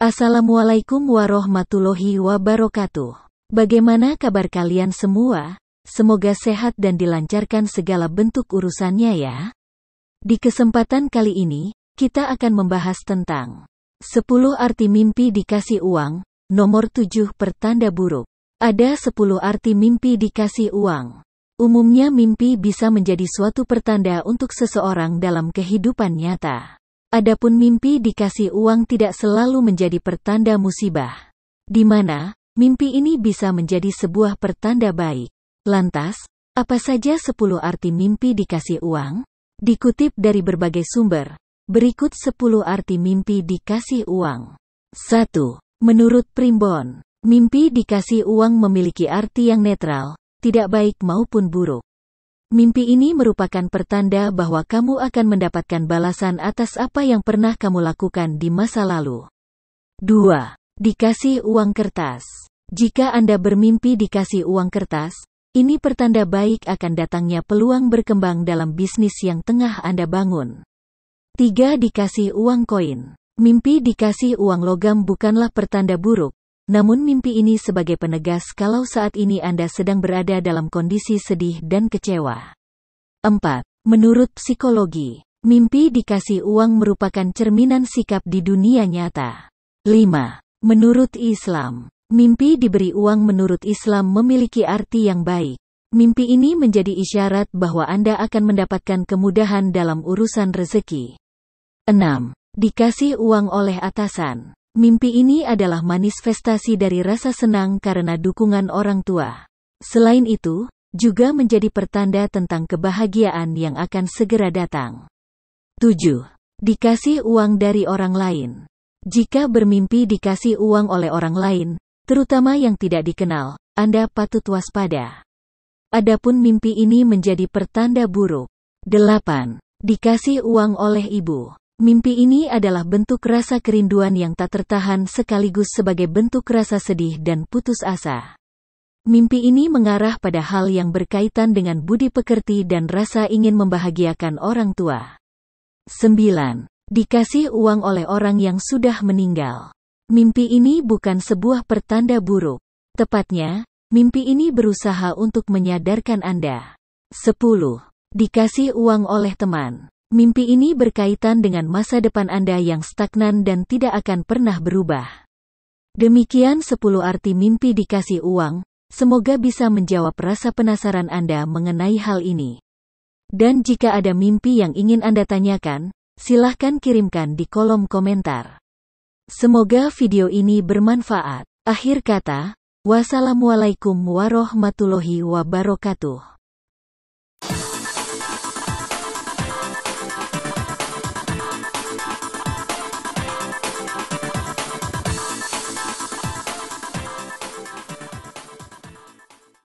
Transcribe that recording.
Assalamualaikum warahmatullahi wabarakatuh. Bagaimana kabar kalian semua? Semoga sehat dan dilancarkan segala bentuk urusannya ya. Di kesempatan kali ini, kita akan membahas tentang 10 arti mimpi dikasih uang, nomor 7 pertanda buruk. Ada 10 arti mimpi dikasih uang. Umumnya mimpi bisa menjadi suatu pertanda untuk seseorang dalam kehidupan nyata. Adapun mimpi dikasih uang tidak selalu menjadi pertanda musibah. Di mana, mimpi ini bisa menjadi sebuah pertanda baik. Lantas, apa saja 10 arti mimpi dikasih uang? Dikutip dari berbagai sumber, berikut 10 arti mimpi dikasih uang. 1. Menurut Primbon, mimpi dikasih uang memiliki arti yang netral, tidak baik maupun buruk. Mimpi ini merupakan pertanda bahwa kamu akan mendapatkan balasan atas apa yang pernah kamu lakukan di masa lalu. 2. Dikasih uang kertas. Jika Anda bermimpi dikasih uang kertas, ini pertanda baik akan datangnya peluang berkembang dalam bisnis yang tengah Anda bangun. 3. Dikasih uang koin. Mimpi dikasih uang logam bukanlah pertanda buruk, namun mimpi ini sebagai penegas kalau saat ini Anda sedang berada dalam kondisi sedih dan kecewa. 4. Menurut psikologi, mimpi dikasih uang merupakan cerminan sikap di dunia nyata. 5. Menurut Islam, mimpi diberi uang menurut Islam memiliki arti yang baik. Mimpi ini menjadi isyarat bahwa Anda akan mendapatkan kemudahan dalam urusan rezeki. 6. Dikasih uang oleh atasan. Mimpi ini adalah manifestasi dari rasa senang karena dukungan orang tua. Selain itu, juga menjadi pertanda tentang kebahagiaan yang akan segera datang. 7. Dikasih uang dari orang lain. Jika bermimpi dikasih uang oleh orang lain, terutama yang tidak dikenal, Anda patut waspada. Adapun mimpi ini menjadi pertanda buruk. 8. Dikasih uang oleh ibu. Mimpi ini adalah bentuk rasa kerinduan yang tak tertahan sekaligus sebagai bentuk rasa sedih dan putus asa. Mimpi ini mengarah pada hal yang berkaitan dengan budi pekerti dan rasa ingin membahagiakan orang tua. 9. Dikasih uang oleh orang yang sudah meninggal. Mimpi ini bukan sebuah pertanda buruk. Tepatnya, mimpi ini berusaha untuk menyadarkan Anda. 10. Dikasih uang oleh teman. Mimpi ini berkaitan dengan masa depan Anda yang stagnan dan tidak akan pernah berubah. Demikian 10 arti mimpi dikasih uang, semoga bisa menjawab rasa penasaran Anda mengenai hal ini. Dan jika ada mimpi yang ingin Anda tanyakan, silahkan kirimkan di kolom komentar. Semoga video ini bermanfaat. Akhir kata, wassalamualaikum warahmatullahi wabarakatuh.